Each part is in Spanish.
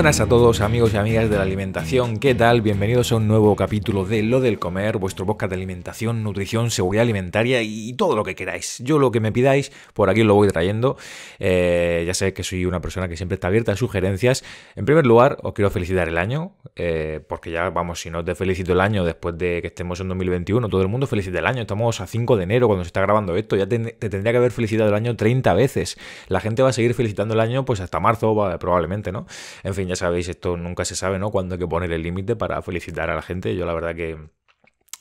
buenas a todos amigos y amigas de la alimentación, ¿qué tal? Bienvenidos a un nuevo capítulo de Lo del Comer, vuestro podcast de alimentación, nutrición, seguridad alimentaria y todo lo que queráis. Yo lo que me pidáis, por aquí lo voy trayendo. Eh, ya sé que soy una persona que siempre está abierta a sugerencias. En primer lugar, os quiero felicitar el año, eh, porque ya vamos, si no te felicito el año después de que estemos en 2021, todo el mundo felicita el año. Estamos a 5 de enero cuando se está grabando esto, ya tendría que haber felicitado el año 30 veces. La gente va a seguir felicitando el año pues hasta marzo probablemente, ¿no? En fin, ya sabéis, esto nunca se sabe, ¿no? Cuándo hay que poner el límite para felicitar a la gente. Yo la verdad que...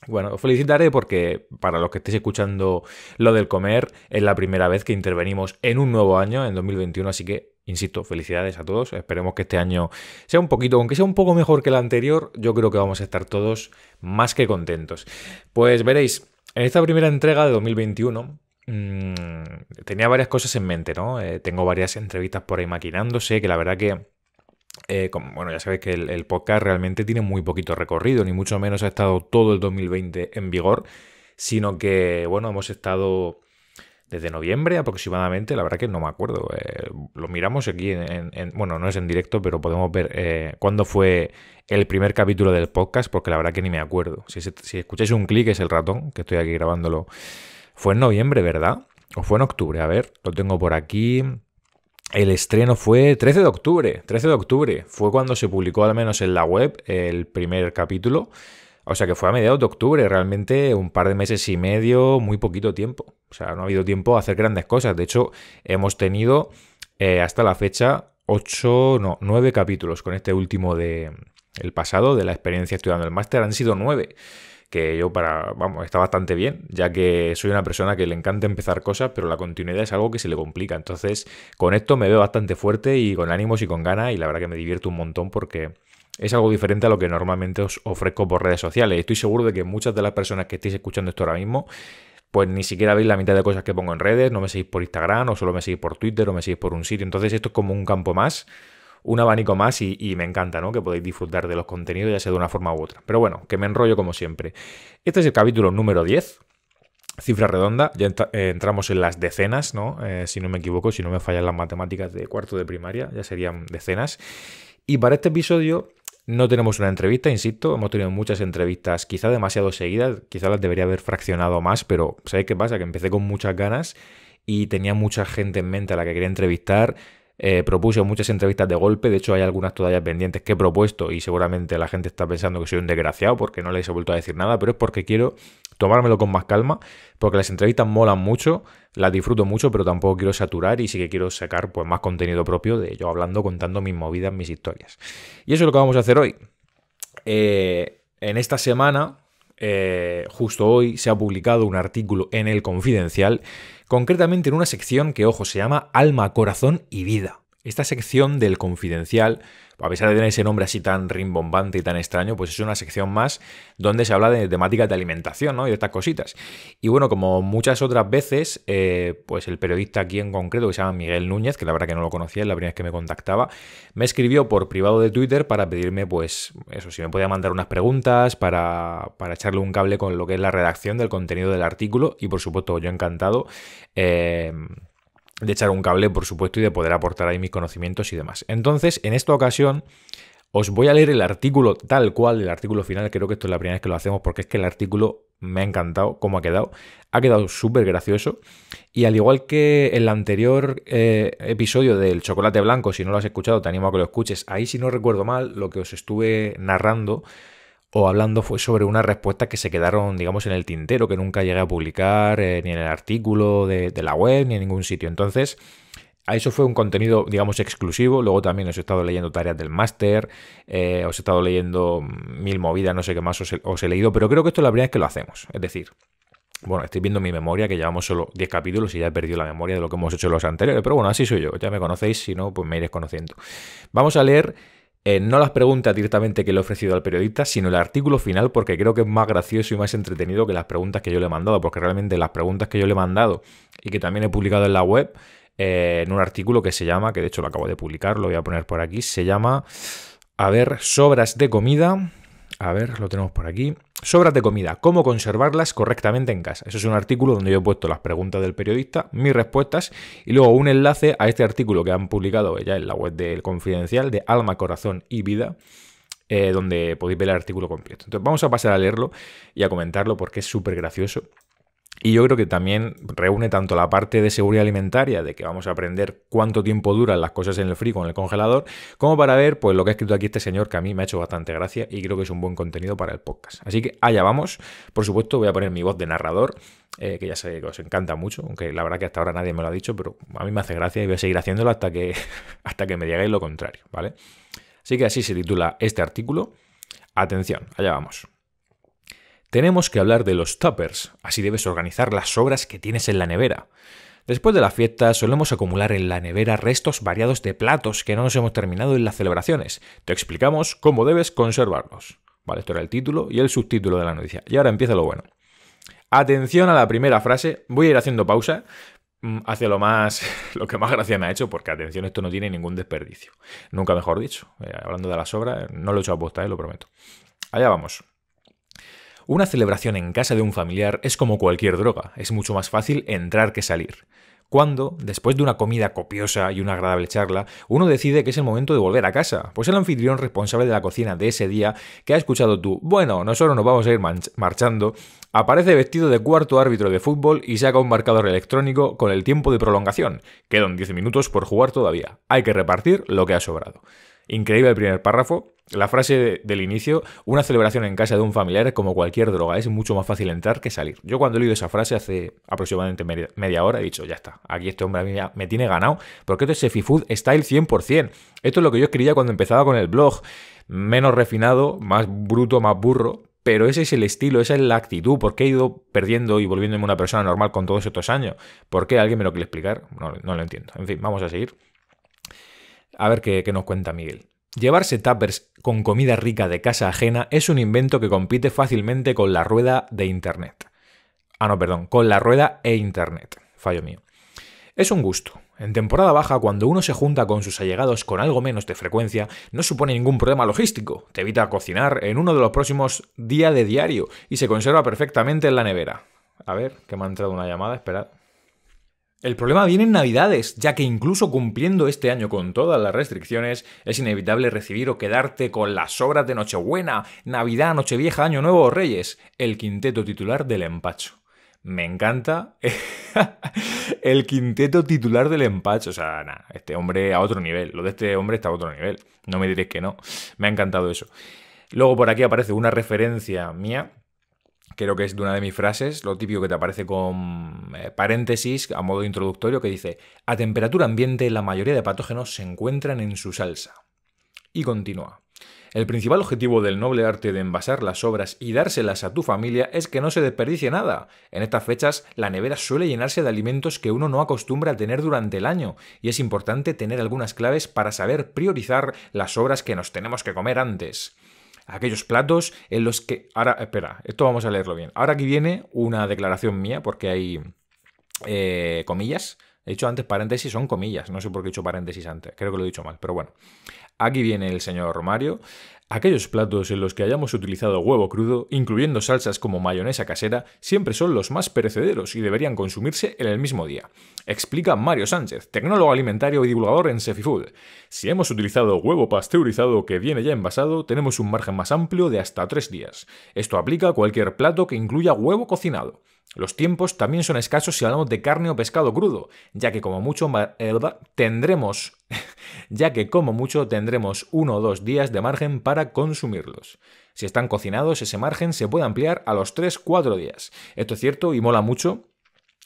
Bueno, felicitaré porque para los que estéis escuchando lo del comer, es la primera vez que intervenimos en un nuevo año, en 2021, así que Insisto, felicidades a todos. Esperemos que este año sea un poquito, aunque sea un poco mejor que el anterior, yo creo que vamos a estar todos más que contentos. Pues veréis, en esta primera entrega de 2021 mm, tenía varias cosas en mente, ¿no? Eh, tengo varias entrevistas por ahí maquinándose, que la verdad que eh, bueno, ya sabéis que el, podcast realmente tiene muy poquito recorrido, ni mucho menos ha estado todo el 2020 en vigor, sino que, bueno, hemos estado desde noviembre aproximadamente, la verdad que no me acuerdo, eh, lo miramos aquí, bueno, no es en directo, pero podemos ver eh, cuándo fue el primer capítulo del podcast, porque la verdad que ni me acuerdo. Si, si escucháis un clic es el ratón, que estoy aquí grabándolo, fue en noviembre, ¿verdad? O fue en octubre, a ver, lo tengo por aquí. El estreno fue 13 de octubre, 13 de octubre, fue cuando se publicó al menos en la web el primer capítulo. O sea que fue a mediados de octubre, realmente un par de meses y medio, muy poquito tiempo. O sea, no ha habido tiempo a hacer grandes cosas. De hecho, hemos tenido eh, hasta la fecha 8, no, 9 capítulos con este último de el pasado, de la experiencia estudiando el máster, han sido 9 que yo para, vamos, está bastante bien, ya que soy una persona que le encanta empezar cosas, pero la continuidad es algo que se le complica. Entonces, con esto me veo bastante fuerte y con ánimos y con ganas y la verdad que me divierto un montón porque es algo diferente a lo que normalmente os ofrezco por redes sociales. Estoy seguro de que muchas de las personas que estéis escuchando esto ahora mismo pues ni siquiera veis la mitad de cosas que pongo en redes, no me seguís por Instagram o solo me seguís por Twitter o me seguís por un sitio. Entonces esto es como un campo más un abanico más y, me encanta, ¿no? Que podéis disfrutar de los contenidos, ya sea de una forma u otra. Pero bueno, que me enrollo como siempre. Este es el capítulo número 10. Cifra redonda, ya eh, entramos en las decenas, ¿no? Eh, si no me equivoco, si no me fallan las matemáticas de cuarto de primaria, ya serían decenas. Y para este episodio no tenemos una entrevista, insisto, hemos tenido muchas entrevistas, quizá demasiado seguidas, quizás las debería haber fraccionado más, pero ¿sabéis qué pasa? Que empecé con muchas ganas y tenía mucha gente en mente a la que quería entrevistar. Eh, propuse muchas entrevistas de golpe, de hecho hay algunas todavía pendientes que he propuesto y seguramente la gente está pensando que soy un desgraciado porque no les he vuelto a decir nada, pero es porque quiero tomármelo con más calma, porque las entrevistas molan mucho, las disfruto mucho, pero tampoco quiero saturar y sí que quiero sacar pues, más contenido propio de yo hablando, contando mis movidas, mis historias. Y eso es lo que vamos a hacer hoy. Eh, en esta semana, eh, justo hoy se ha publicado un artículo en el Confidencial, concretamente en una sección que, ojo, se llama Alma, Corazón y Vida. Esta sección del confidencial, a pesar de tener ese nombre así tan rimbombante y tan extraño, pues es una sección más donde se habla de temáticas de alimentación ¿no? y de estas cositas. Y bueno, como muchas otras veces, eh, pues el periodista aquí en concreto, que se llama Miguel Núñez, que la verdad que no lo conocía, es la primera vez que me contactaba, me escribió por privado de Twitter para pedirme, pues, eso, si me podía mandar unas preguntas, para, para echarle un cable con lo que es la redacción del contenido del artículo. Y por supuesto, yo encantado. Eh, de echar un cable, por supuesto, y de poder aportar ahí mis conocimientos y demás. Entonces, en esta ocasión, os voy a leer el artículo tal cual, el artículo final, creo que esto es la primera vez que lo hacemos porque es que el artículo me ha encantado cómo ha quedado, ha quedado súper gracioso y al igual que el anterior eh, episodio del chocolate blanco, si no lo has escuchado, te animo a que lo escuches, ahí si no recuerdo mal, lo que os estuve narrando o hablando fue sobre una respuesta que se quedaron, digamos, en el tintero, que nunca llegué a publicar eh, ni en el artículo de, la web ni en ningún sitio. Entonces, a eso fue un contenido, digamos, exclusivo. Luego también os he estado leyendo tareas del máster, eh, os he estado leyendo mm, mil movidas, no sé qué más os he, leído, pero creo que esto es la primera vez que lo hacemos. Es decir, bueno, estoy viendo mi memoria, que llevamos solo 10 capítulos y ya he perdido la memoria de lo que hemos hecho los anteriores, pero bueno, así soy yo, ya me conocéis, si no, pues me iréis conociendo. Vamos a leer eh, no las preguntas directamente que le he ofrecido al periodista, sino el artículo final, porque creo que es más gracioso y más entretenido que las preguntas que yo le he mandado, porque realmente las preguntas que yo le he mandado y que también he publicado en la web, eh, en un artículo que se llama, que de hecho lo acabo de publicar, lo voy a poner por aquí, se llama, a ver, sobras de comida a ver, lo tenemos por aquí. Sobras de comida, cómo conservarlas correctamente en casa. Eso es un artículo donde yo he puesto las preguntas del periodista, mis respuestas y luego un enlace a este artículo que han publicado ya en la web del Confidencial de Alma, Corazón y Vida, eh, donde podéis ver el artículo completo. Entonces vamos a pasar a leerlo y a comentarlo porque es súper gracioso y yo creo que también reúne tanto la parte de seguridad alimentaria, de que vamos a aprender cuánto tiempo duran las cosas en el frigo, en el congelador, como para ver pues, lo que ha escrito aquí este señor, que a mí me ha hecho bastante gracia y creo que es un buen contenido para el podcast. Así que allá vamos. Por supuesto, voy a poner mi voz de narrador, eh, que ya sé que os encanta mucho, aunque la verdad que hasta ahora nadie me lo ha dicho, pero a mí me hace gracia y voy a seguir haciéndolo hasta que, hasta que me digáis lo contrario, ¿vale? Así que así se titula este artículo. Atención, allá vamos tenemos que hablar de los tuppers, así debes organizar las sobras que tienes en la nevera. Después de la fiesta solemos acumular en la nevera restos variados de platos que no nos hemos terminado en las celebraciones. Te explicamos cómo debes conservarlos. Vale, esto era el título y el subtítulo de la noticia. Y ahora empieza lo bueno. Atención a la primera frase, voy a ir haciendo pausa mm, hacia lo más lo que más gracia me ha hecho porque atención esto no tiene ningún desperdicio nunca mejor dicho eh, hablando de las obras eh, no lo he hecho a posta eh, lo prometo allá vamos una celebración en casa de un familiar es como cualquier droga, es mucho más fácil entrar que salir. Cuando, después de una comida copiosa y una agradable charla, uno decide que es el momento de volver a casa, pues el anfitrión responsable de la cocina de ese día, que ha escuchado tú, bueno, nosotros nos vamos a ir marchando, aparece vestido de cuarto árbitro de fútbol y saca un marcador electrónico con el tiempo de prolongación. Quedan 10 minutos por jugar todavía, hay que repartir lo que ha sobrado. Increíble el primer párrafo. La frase del inicio, una celebración en casa de un familiar es como cualquier droga, es mucho más fácil entrar que salir. Yo cuando he leído esa frase hace aproximadamente media, hora he dicho, ya está, aquí este hombre a mí me, tiene ganado, porque esto es Sefi Food Style 100%. Esto es lo que yo quería cuando empezaba con el blog, menos refinado, más bruto, más burro, pero ese es el estilo, esa es la actitud, porque he ido perdiendo y volviéndome una persona normal con todos estos años. ¿Por qué? ¿Alguien me lo quiere explicar? no lo entiendo. En fin, vamos a seguir. A ver qué, nos cuenta Miguel. Llevarse tuppers con comida rica de casa ajena es un invento que compite fácilmente con la rueda de Internet. Ah, no, perdón, con la rueda e Internet. Fallo mío. Es un gusto. En temporada baja, cuando uno se junta con sus allegados con algo menos de frecuencia, no supone ningún problema logístico. Te evita cocinar en uno de los próximos días de diario y se conserva perfectamente en la nevera. A ver, que me ha entrado una llamada, esperad. El problema viene en Navidades, ya que incluso cumpliendo este año con todas las restricciones, es inevitable recibir o quedarte con las sobras de Nochebuena, Navidad, Nochevieja, Año Nuevo Reyes, el quinteto titular del empacho. Me encanta el quinteto titular del empacho. O sea, nada, este hombre a otro nivel. Lo de este hombre está a otro nivel. No me diréis que no. Me ha encantado eso. Luego por aquí aparece una referencia mía creo que es de una de mis frases, lo típico que te aparece con eh, paréntesis a modo introductorio, que dice, a temperatura ambiente la mayoría de patógenos se encuentran en su salsa. Y continúa. El principal objetivo del noble arte de envasar las obras y dárselas a tu familia es que no se desperdicie nada. En estas fechas, la nevera suele llenarse de alimentos que uno no acostumbra a tener durante el año, y es importante tener algunas claves para saber priorizar las obras que nos tenemos que comer antes aquellos platos en los que... Ahora, espera, esto vamos a leerlo bien. Ahora aquí viene una declaración mía porque hay eh, comillas. He dicho antes paréntesis, son comillas. No sé por qué he dicho paréntesis antes. Creo que lo he dicho mal, pero bueno. Aquí viene el señor Mario. Aquellos platos en los que hayamos utilizado huevo crudo, incluyendo salsas como mayonesa casera, siempre son los más perecederos y deberían consumirse en el mismo día. Explica Mario Sánchez, tecnólogo alimentario y divulgador en Food. Si hemos utilizado huevo pasteurizado que viene ya envasado, tenemos un margen más amplio de hasta tres días. Esto aplica a cualquier plato que incluya huevo cocinado. Los tiempos también son escasos si hablamos de carne o pescado crudo, ya que como mucho eh, tendremos ya que como mucho tendremos uno o dos días de margen para consumirlos. Si están cocinados, ese margen se puede ampliar a los 3-4 días. Esto es cierto y mola mucho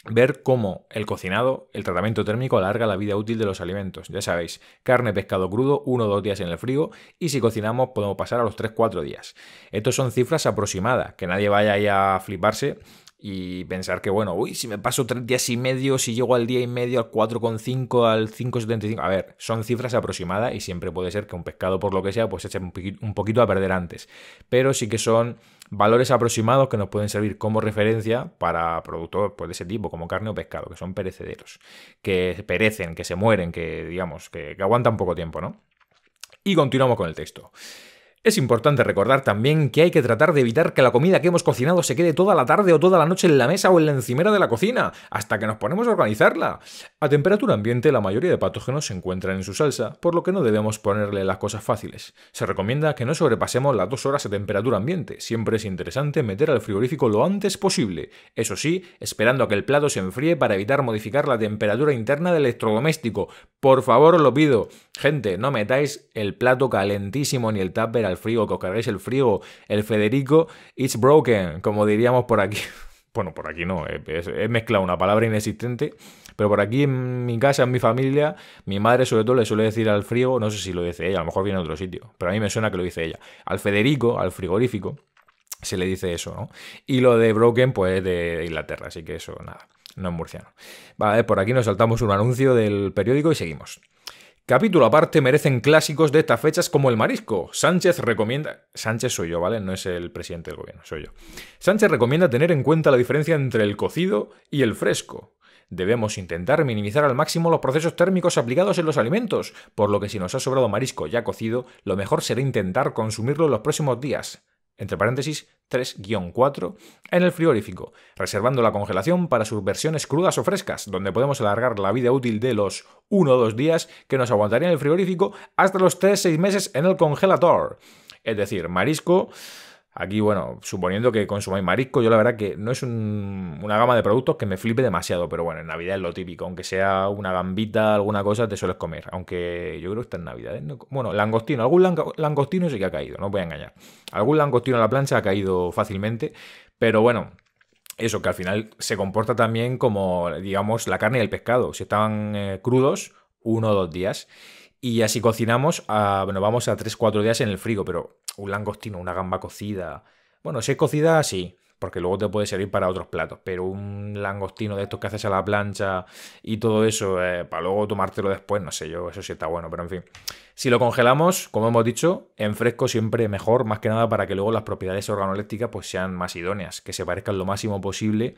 ver cómo el cocinado, el tratamiento térmico, alarga la vida útil de los alimentos. Ya sabéis, carne, pescado crudo, uno o dos días en el frío, y si cocinamos podemos pasar a los 3-4 días. Estos son cifras aproximadas, que nadie vaya ahí a fliparse y pensar que, bueno, uy, si me paso tres días y medio, si llego al día y medio, al 4,5, al 5,75, a ver, son cifras aproximadas y siempre puede ser que un pescado, por lo que sea, pues eche un poquito a perder antes. Pero sí que son valores aproximados que nos pueden servir como referencia para productos pues, de ese tipo, como carne o pescado, que son perecederos, que perecen, que se mueren, que, digamos, que, que aguantan poco tiempo, ¿no? Y continuamos con el texto. Es importante recordar también que hay que tratar de evitar que la comida que hemos cocinado se quede toda la tarde o toda la noche en la mesa o en la encimera de la cocina, hasta que nos ponemos a organizarla. A temperatura ambiente la mayoría de patógenos se encuentran en su salsa, por lo que no debemos ponerle las cosas fáciles. Se recomienda que no sobrepasemos las dos horas a temperatura ambiente, siempre es interesante meter al frigorífico lo antes posible, eso sí, esperando a que el plato se enfríe para evitar modificar la temperatura interna del electrodoméstico. Por favor, lo pido. Gente, no metáis el plato calentísimo ni el tupper al el frío, que os el frío, el Federico, it's broken, como diríamos por aquí. Bueno, por aquí no, he, mezclado una palabra inexistente, pero por aquí en mi casa, en mi familia, mi madre sobre todo le suele decir al frío, no sé si lo dice ella, a lo mejor viene de otro sitio, pero a mí me suena que lo dice ella, al Federico, al frigorífico, se le dice eso, ¿no? Y lo de broken, pues de Inglaterra, así que eso, nada, no es murciano. Vale, por aquí nos saltamos un anuncio del periódico y seguimos. Capítulo aparte merecen clásicos de estas fechas como el marisco. Sánchez recomienda... Sánchez soy yo, ¿vale? No es el presidente del gobierno, soy yo. Sánchez recomienda tener en cuenta la diferencia entre el cocido y el fresco. Debemos intentar minimizar al máximo los procesos térmicos aplicados en los alimentos, por lo que si nos ha sobrado marisco ya cocido, lo mejor será intentar consumirlo en los próximos días entre paréntesis 3-4, en el frigorífico, reservando la congelación para sus versiones crudas o frescas, donde podemos alargar la vida útil de los 1 o 2 días que nos aguantaría en el frigorífico hasta los 3-6 meses en el congelador. Es decir, marisco, Aquí, bueno, suponiendo que consumáis marisco, yo la verdad que no es una gama de productos que me flipe demasiado, pero bueno, en Navidad es lo típico, aunque sea una gambita, alguna cosa, te sueles comer. Aunque yo creo que está en Navidad. bueno, langostino, algún langostino sí que ha caído, no voy a engañar. Algún langostino a la plancha ha caído fácilmente, pero bueno, eso, que al final se comporta también como, digamos, la carne y el pescado. Si estaban eh, crudos, uno o dos días. Y así cocinamos, bueno, vamos a 3-4 días en el frigo, pero un langostino, una gamba cocida. Bueno, si es cocida, sí, porque luego te puede servir para otros platos, pero un langostino de estos que haces a la plancha y todo eso, eh, para luego tomártelo después, no sé yo, eso sí está bueno, pero en fin. Si lo congelamos, como hemos dicho, en fresco siempre mejor, más que nada para que luego las propiedades organolépticas pues sean más idóneas, que se parezcan lo máximo posible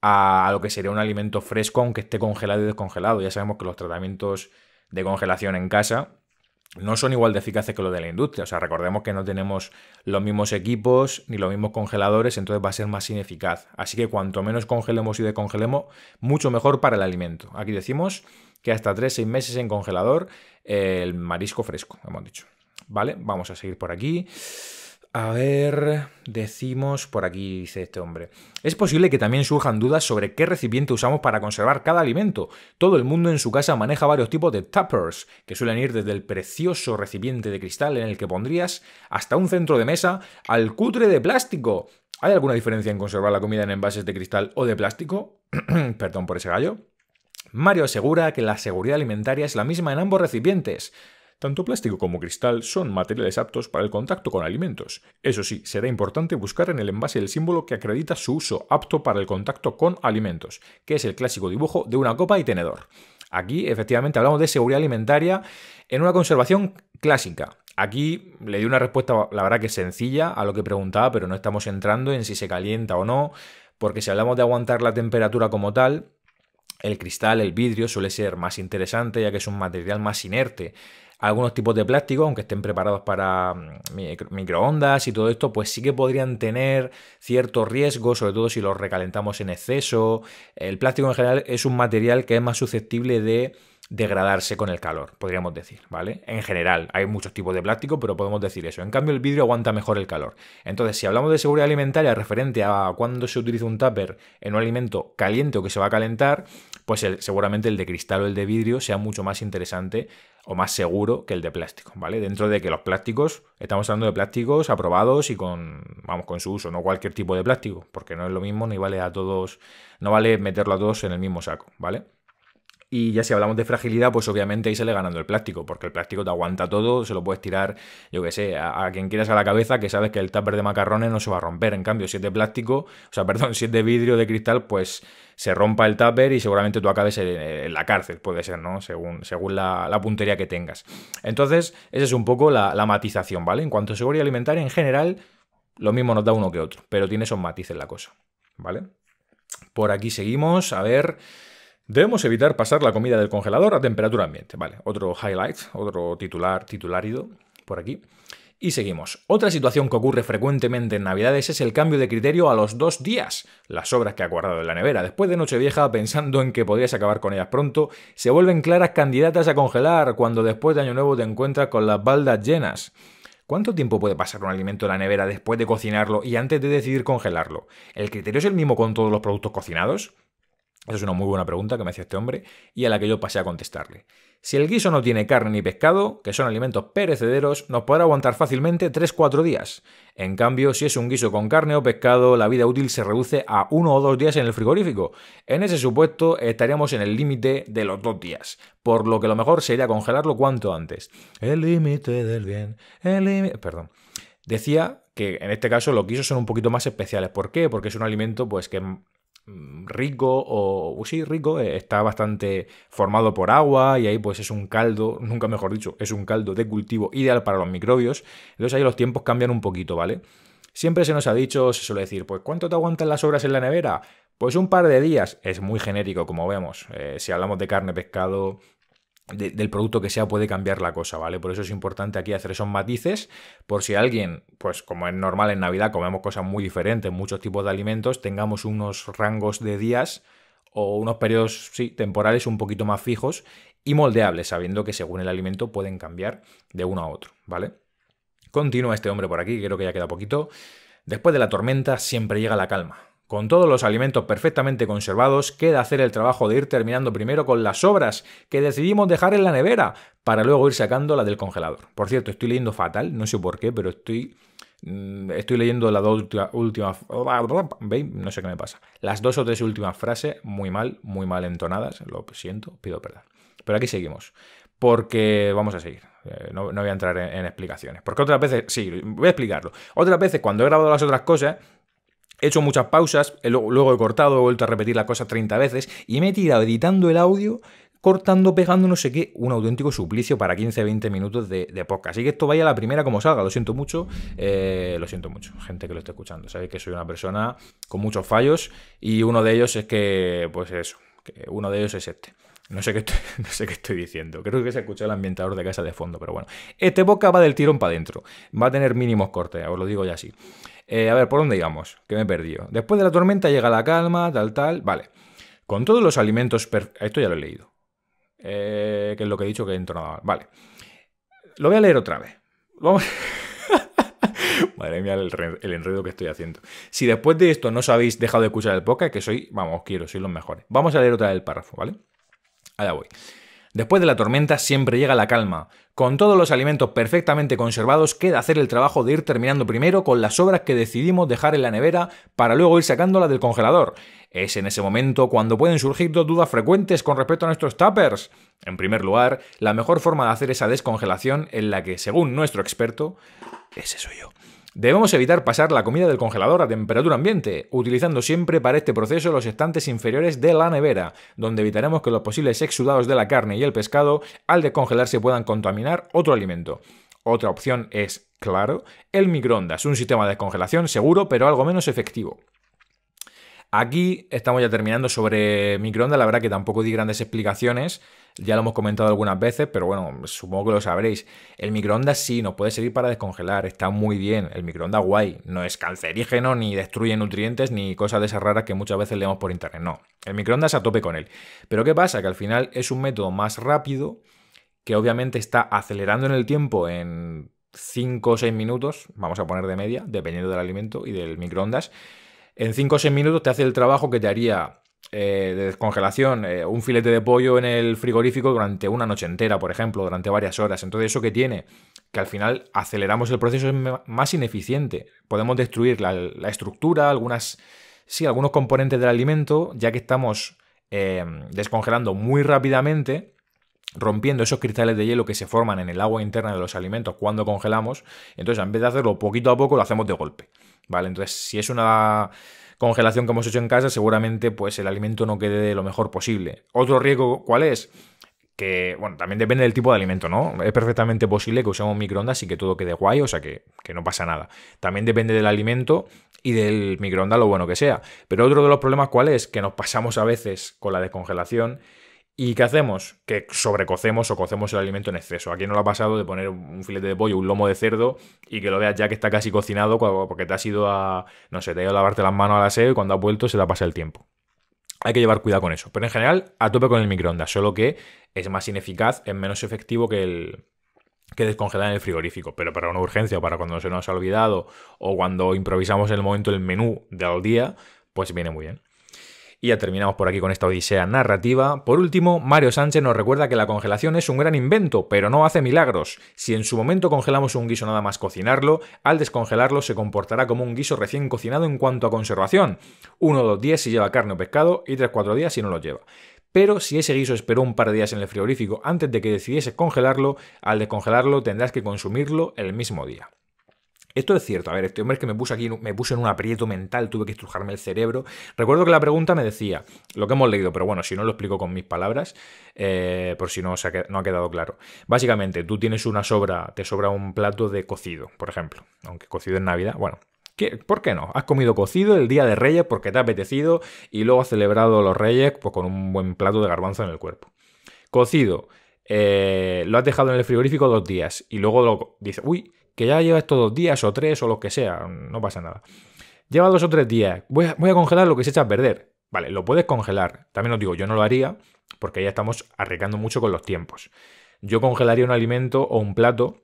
a lo que sería un alimento fresco, aunque esté congelado y descongelado. Ya sabemos que los tratamientos de congelación en casa, no son igual de eficaces que los de la industria. O sea, recordemos que no tenemos los mismos equipos ni los mismos congeladores, entonces va a ser más ineficaz. Así que cuanto menos congelemos y descongelemos, mucho mejor para el alimento. Aquí decimos que hasta 3-6 meses en congelador el marisco fresco, hemos dicho. Vale, vamos a seguir por aquí. A ver, decimos, por aquí dice este hombre, es posible que también surjan dudas sobre qué recipiente usamos para conservar cada alimento. Todo el mundo en su casa maneja varios tipos de tuppers, que suelen ir desde el precioso recipiente de cristal en el que pondrías, hasta un centro de mesa, al cutre de plástico. ¿Hay alguna diferencia en conservar la comida en envases de cristal o de plástico? Perdón por ese gallo. Mario asegura que la seguridad alimentaria es la misma en ambos recipientes. Tanto plástico como cristal son materiales aptos para el contacto con alimentos. Eso sí, será importante buscar en el envase el símbolo que acredita su uso apto para el contacto con alimentos, que es el clásico dibujo de una copa y tenedor. Aquí efectivamente hablamos de seguridad alimentaria en una conservación clásica. Aquí le di una respuesta, la verdad que sencilla a lo que preguntaba, pero no estamos entrando en si se calienta o no, porque si hablamos de aguantar la temperatura como tal, el cristal, el vidrio suele ser más interesante ya que es un material más inerte algunos tipos de plástico, aunque estén preparados para mm, microondas y todo esto, pues sí que podrían tener cierto riesgo, sobre todo si los recalentamos en exceso. El plástico en general es un material que es más susceptible de degradarse con el calor, podríamos decir, ¿vale? En general, hay muchos tipos de plástico, pero podemos decir eso. En cambio, el vidrio aguanta mejor el calor. Entonces, si hablamos de seguridad alimentaria referente a cuando se utiliza un tupper en un alimento caliente o que se va a calentar, pues seguramente el de cristal o el de vidrio sea mucho más interesante o más seguro que el de plástico, ¿vale? Dentro de que los plásticos, estamos hablando de plásticos aprobados y con, vamos, con su uso, no cualquier tipo de plástico, porque no es lo mismo ni vale a todos, no vale meterlo a todos en el mismo saco, ¿vale? Y ya si hablamos de fragilidad, pues obviamente ahí sale ganando el plástico, porque el plástico te aguanta todo, se lo puedes tirar, yo que sé, a, quien quieras a la cabeza, que sabes que el tupper de macarrones no se va a romper. En cambio, si es de plástico, o sea, perdón, si es de vidrio, de cristal, pues se rompa el tupper y seguramente tú acabes en, la cárcel, puede ser, ¿no? Según, según la, puntería que tengas. Entonces, esa es un poco la, la matización, ¿vale? En cuanto a seguridad alimentaria, en general, lo mismo nos da uno que otro, pero tiene esos matices la cosa, ¿vale? Por aquí seguimos, a ver... Debemos evitar pasar la comida del congelador a temperatura ambiente. Vale, otro highlight, otro titular, titularido por aquí. Y seguimos. Otra situación que ocurre frecuentemente en Navidades es el cambio de criterio a los dos días. Las sobras que ha guardado en la nevera después de Nochevieja, pensando en que podrías acabar con ellas pronto, se vuelven claras candidatas a congelar cuando después de Año Nuevo te encuentras con las baldas llenas. ¿Cuánto tiempo puede pasar un alimento en la nevera después de cocinarlo y antes de decidir congelarlo? ¿El criterio es el mismo con todos los productos cocinados? Esa es una muy buena pregunta que me hacía este hombre y a la que yo pasé a contestarle. Si el guiso no tiene carne ni pescado, que son alimentos perecederos, nos podrá aguantar fácilmente 3-4 días. En cambio, si es un guiso con carne o pescado, la vida útil se reduce a 1 o 2 días en el frigorífico. En ese supuesto, estaríamos en el límite de los 2 días, por lo que lo mejor sería congelarlo cuanto antes. El límite del bien, el límite... Perdón. Decía que en este caso los guisos son un poquito más especiales. ¿Por qué? Porque es un alimento pues que Mm, rico o sí rico eh, está bastante formado por agua y ahí pues es un caldo nunca mejor dicho es un caldo de cultivo ideal para los microbios entonces ahí los tiempos cambian un poquito vale siempre se nos ha dicho se suele decir pues cuánto te aguantan las obras en la nevera pues un par de días es muy genérico como vemos eh, si hablamos de carne pescado del producto que sea puede cambiar la cosa, ¿vale? Por eso es importante aquí hacer esos matices, por si alguien, pues como es normal en Navidad, comemos cosas muy diferentes, muchos tipos de alimentos, tengamos unos rangos de días o unos periodos temporales un poquito más fijos y moldeables, sabiendo que según el alimento pueden cambiar de uno a otro, ¿vale? Continúa este hombre por aquí, creo que ya queda poquito. Después de la tormenta siempre llega la calma. Con todos los alimentos perfectamente conservados, queda hacer el trabajo de ir terminando primero con las sobras que decidimos dejar en la nevera para luego ir sacando la del congelador. Por cierto, estoy leyendo fatal, no sé por qué, pero estoy mm, estoy leyendo las dos últimas. ¿Veis? No sé qué me pasa. Las dos o tres últimas frases, muy mal, muy mal entonadas. Lo siento, pido perdón. Pero aquí seguimos. Porque vamos a seguir. Eh, no, voy a entrar en, en, explicaciones. Porque otras veces, sí, voy a explicarlo. Otras veces, cuando he grabado las otras cosas, he hecho muchas pausas, luego he cortado, he vuelto a repetir la cosa 30 veces y me he tirado editando el audio, cortando, pegando, no sé qué, un auténtico suplicio para 15-20 minutos de, de, podcast. Así que esto vaya a la primera como salga, lo siento mucho, eh, lo siento mucho, gente que lo esté escuchando. Sabéis que soy una persona con muchos fallos y uno de ellos es que, pues eso, uno de ellos es este. No sé, qué no sé qué estoy diciendo. Creo que se escucha el ambientador de casa de fondo, pero bueno. Este podcast va del tirón para adentro. Va a tener mínimos cortes, os lo digo ya así. Eh, a ver, ¿por dónde íbamos? Que me he perdido. Después de la tormenta llega la calma, tal, tal. Vale. Con todos los alimentos... Esto ya lo he leído. Eh, que es lo que he dicho que he Vale. Lo voy a leer otra vez. Vamos... Madre mía, el, enredo que estoy haciendo. Si después de esto no os habéis dejado de escuchar el podcast, que soy, vamos, quiero, soy los mejores. Vamos a leer otra vez el párrafo, ¿vale? Allá voy. Después de la tormenta siempre llega la calma. Con todos los alimentos perfectamente conservados queda hacer el trabajo de ir terminando primero con las sobras que decidimos dejar en la nevera para luego ir sacándolas del congelador. Es en ese momento cuando pueden surgir dos dudas frecuentes con respecto a nuestros tappers. En primer lugar, la mejor forma de hacer esa descongelación en la que, según nuestro experto, es eso yo Debemos evitar pasar la comida del congelador a temperatura ambiente, utilizando siempre para este proceso los estantes inferiores de la nevera, donde evitaremos que los posibles exudados de la carne y el pescado al descongelarse puedan contaminar otro alimento. Otra opción es, claro, el microondas, un sistema de descongelación seguro pero algo menos efectivo. Aquí estamos ya terminando sobre microondas, la verdad que tampoco di grandes explicaciones, ya lo hemos comentado algunas veces, pero bueno, supongo que lo sabréis. El microondas sí, nos puede servir para descongelar, está muy bien, el microondas guay, no es cancerígeno, ni destruye nutrientes, ni cosas de esas raras que muchas veces leemos por internet, no. El microondas a tope con él. Pero ¿qué pasa? Que al final es un método más rápido, que obviamente está acelerando en el tiempo en 5 o 6 minutos, vamos a poner de media, dependiendo del alimento y del microondas, en 5 o 6 minutos te hace el trabajo que te haría eh, de descongelación, eh, un filete de pollo en el frigorífico durante una noche entera, por ejemplo, durante varias horas. Entonces, ¿eso que tiene? Que al final aceleramos el proceso, es más ineficiente. Podemos destruir la, estructura, algunas, sí, algunos componentes del alimento, ya que estamos em, descongelando muy rápidamente rompiendo esos cristales de hielo que se forman en el agua interna de los alimentos cuando congelamos, entonces en vez de hacerlo poquito a poco lo hacemos de golpe. ¿vale? Entonces, si es una congelación que hemos hecho en casa, seguramente pues el alimento no quede lo mejor posible. Otro riesgo, ¿cuál es? Que, bueno, también depende del tipo de alimento, ¿no? Es perfectamente posible que usemos microondas y que todo quede guay, o sea que, que no pasa nada. También depende del alimento y del microondas, lo bueno que sea. Pero otro de los problemas, ¿cuál es? Que nos pasamos a veces con la descongelación ¿Y qué hacemos? Que sobrecocemos o cocemos el alimento en exceso. Aquí no lo ha pasado de poner un filete de pollo, un lomo de cerdo y que lo veas ya que está casi cocinado porque te ha ido a, no sé, te ha ido a lavarte las manos al aseo y cuando ha vuelto se te ha pasado el tiempo. Hay que llevar cuidado con eso. Pero en general, a tope con el microondas, solo que es más ineficaz, es menos efectivo que el, que descongelar en el frigorífico, pero para una urgencia, para cuando se nos ha olvidado o cuando improvisamos en el momento el menú del día, pues viene muy bien. Y ya terminamos por aquí con esta odisea narrativa. Por último, Mario Sánchez nos recuerda que la congelación es un gran invento, pero no hace milagros. Si en su momento congelamos un guiso nada más cocinarlo, al descongelarlo se comportará como un guiso recién cocinado en cuanto a conservación. Uno o dos días si lleva carne o pescado y tres o cuatro días si no lo lleva pero si ese guiso esperó un par de días en el frigorífico antes de que decidiese congelarlo, al descongelarlo tendrás que consumirlo el mismo día. Esto es cierto. A ver, este hombre es que me puso aquí, me puso en un aprieto mental, tuve que estrujarme el cerebro. Recuerdo que la pregunta me decía, lo que hemos leído, pero bueno, si no lo explico con mis palabras, eh, por si no, ha quedado, no ha quedado claro. Básicamente, tú tienes una sobra, te sobra un plato de cocido, por ejemplo, aunque cocido en Navidad, bueno, ¿Por qué no? Has comido cocido el día de Reyes porque te ha apetecido y luego has celebrado los Reyes pues, con un buen plato de garbanzo en el cuerpo. Cocido, eh, lo has dejado en el frigorífico dos días y luego lo, dices, uy, que ya lleva estos dos días o tres o lo que sea, no pasa nada. Lleva dos o tres días, voy a, voy a congelar lo que se echa a perder. Vale, lo puedes congelar. También os digo, yo no lo haría porque ya estamos arriesgando mucho con los tiempos. Yo congelaría un alimento o un plato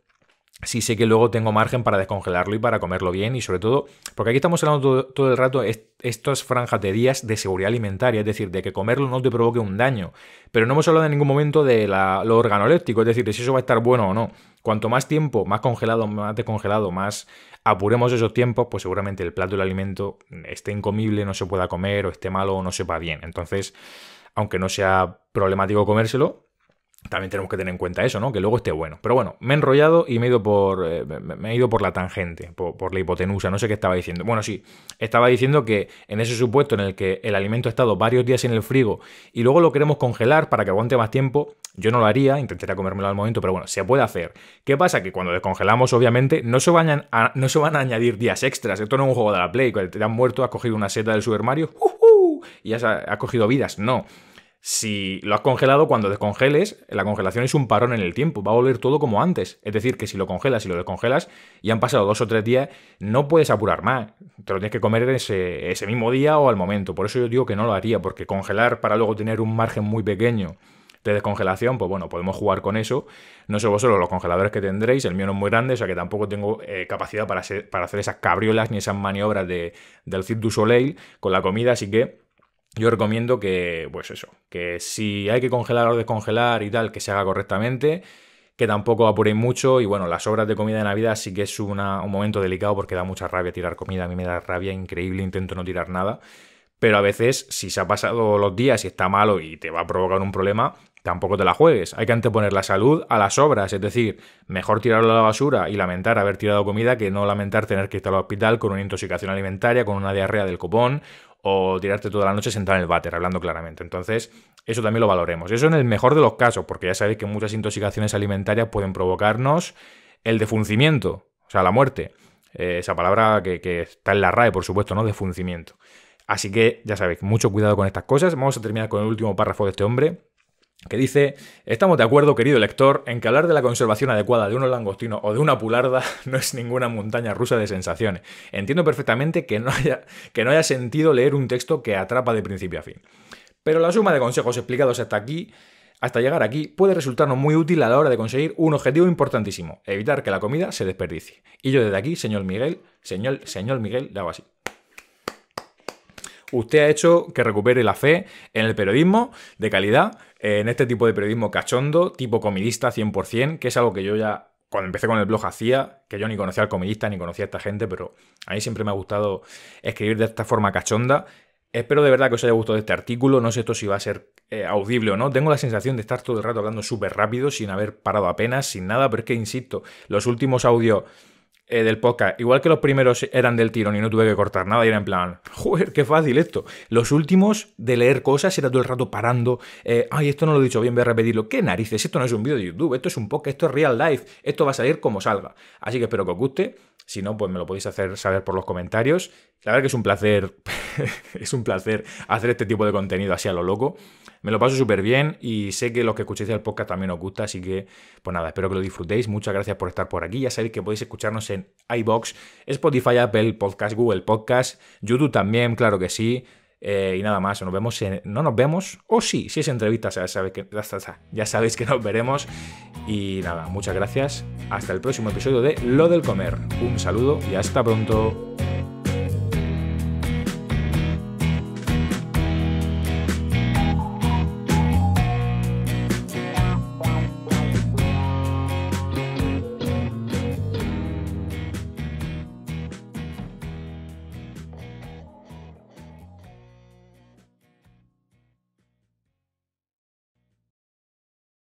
si sé que luego tengo margen para descongelarlo y para comerlo bien y sobre todo, porque aquí estamos hablando todo, el rato de estas franjas de días de seguridad alimentaria, es decir, de que comerlo no te provoque un daño, pero no hemos hablado en ningún momento de lo organoléptico, es decir, de si eso va a estar bueno o no. Cuanto más tiempo, más congelado, más descongelado, más apuremos esos tiempos, pues seguramente el plato el alimento esté incomible, no se pueda comer o esté malo o no sepa bien. Entonces, aunque no sea problemático comérselo, también tenemos que tener en cuenta eso, ¿no? Que luego esté bueno. Pero bueno, me he enrollado y me he ido por, eh, me he ido por la tangente, por, la hipotenusa. No sé qué estaba diciendo. Bueno, sí, estaba diciendo que en ese supuesto en el que el alimento ha estado varios días en el frigo y luego lo queremos congelar para que aguante más tiempo, yo no lo haría, intentaré comérmelo al momento, pero bueno, se puede hacer. ¿Qué pasa? Que cuando descongelamos, obviamente, no se van a, no se van a añadir días extras. Esto no es un juego de la Play, que te han muerto, has cogido una seta del Super Mario, y has cogido vidas. No si lo has congelado, cuando descongeles, la congelación es un parón en el tiempo, va a volver todo como antes. Es decir, que si lo congelas y lo descongelas y han pasado dos o tres días, no puedes apurar más. Te lo tienes que comer ese, ese mismo día o al momento. Por eso yo digo que no lo haría, porque congelar para luego tener un margen muy pequeño de descongelación, pues bueno, podemos jugar con eso. No sé vosotros los congeladores que tendréis, el mío no es muy grande, o sea que tampoco tengo eh, capacidad para, para hacer esas cabriolas ni esas maniobras de, del Cid du Soleil con la comida, así que yo recomiendo que, pues eso, que si hay que congelar o descongelar y tal, que se haga correctamente, que tampoco apuréis mucho y bueno, las obras de comida de Navidad sí que es un momento delicado porque da mucha rabia tirar comida, a mí me da rabia increíble, intento no tirar nada, pero a veces si se ha pasado los días y está malo y te va a provocar un problema, tampoco te la juegues, hay que anteponer la salud a las obras, es decir, mejor tirarlo a la basura y lamentar haber tirado comida que no lamentar tener que estar al hospital con una intoxicación alimentaria, con una diarrea del copón o tirarte toda la noche sentado en el váter, hablando claramente. Entonces, eso también lo valoremos. Eso en el mejor de los casos, porque ya sabéis que muchas intoxicaciones alimentarias pueden provocarnos el defuncimiento, o sea, la muerte. Eh, esa palabra que, que, está en la RAE, por supuesto, ¿no? Defuncimiento. Así que, ya sabéis, mucho cuidado con estas cosas. Vamos a terminar con el último párrafo de este hombre, que dice, estamos de acuerdo, querido lector, en que hablar de la conservación adecuada de un langostino o de una pularda no es ninguna montaña rusa de sensaciones. Entiendo perfectamente que no haya, que no haya sentido leer un texto que atrapa de principio a fin. Pero la suma de consejos explicados hasta aquí hasta llegar aquí puede resultarnos muy útil a la hora de conseguir un objetivo importantísimo, evitar que la comida se desperdicie. Y yo desde aquí, señor Miguel, señor, señor Miguel, le hago así. Usted ha hecho que recupere la fe en el periodismo de calidad, en este tipo de periodismo cachondo, tipo comidista 100%, que es algo que yo ya cuando empecé con el blog hacía, que yo ni conocía al comidista ni conocía a esta gente, pero a mí siempre me ha gustado escribir de esta forma cachonda. Espero de verdad que os haya gustado este artículo. No sé esto si va a ser eh, audible o no. Tengo la sensación de estar todo el rato hablando súper rápido, sin haber parado apenas, sin nada, pero es que, insisto, los últimos audios eh, del podcast, igual que los primeros eran del tirón y no tuve que cortar nada y era en plan, joder, qué fácil esto. Los últimos de leer cosas era todo el rato parando, eh, ay, esto no lo he dicho bien, voy a repetirlo. ¿Qué narices? Esto no es un vídeo de YouTube, esto es un podcast, esto es real life, esto va a salir como salga. Así que espero que os guste. Si no, pues me lo podéis hacer saber por los comentarios. La verdad que es un placer, es un placer hacer este tipo de contenido así a lo loco. Me lo paso súper bien y sé que los que escuchéis el podcast también os gusta, así que pues nada, espero que lo disfrutéis. Muchas gracias por estar por aquí. Ya sabéis que podéis escucharnos en iBox, Spotify, Apple Podcast, Google Podcast, YouTube también, claro que sí. Eh, y nada más, nos vemos en, no nos vemos, o sí, si es entrevista, ya que, ya sabéis que nos veremos. Y nada, muchas gracias. Hasta el próximo episodio de Lo del Comer. Un saludo y hasta pronto.